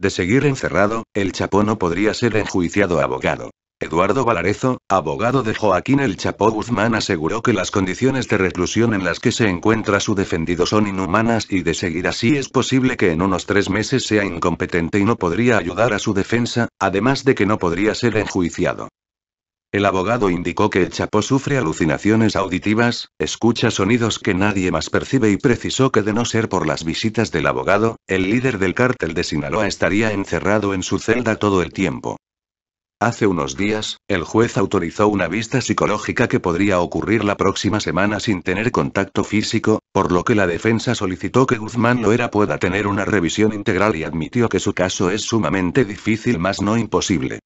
De seguir encerrado, el Chapo no podría ser enjuiciado abogado. Eduardo Valarezo, abogado de Joaquín El Chapo Guzmán, aseguró que las condiciones de reclusión en las que se encuentra su defendido son inhumanas y de seguir así es posible que en unos tres meses sea incompetente y no podría ayudar a su defensa, además de que no podría ser enjuiciado. El abogado indicó que El Chapo sufre alucinaciones auditivas, escucha sonidos que nadie más percibe y precisó que de no ser por las visitas del abogado, el líder del cártel de Sinaloa estaría encerrado en su celda todo el tiempo. Hace unos días, el juez autorizó una vista psicológica que podría ocurrir la próxima semana sin tener contacto físico, por lo que la defensa solicitó que Guzmán Loera pueda tener una revisión integral y admitió que su caso es sumamente difícil más no imposible.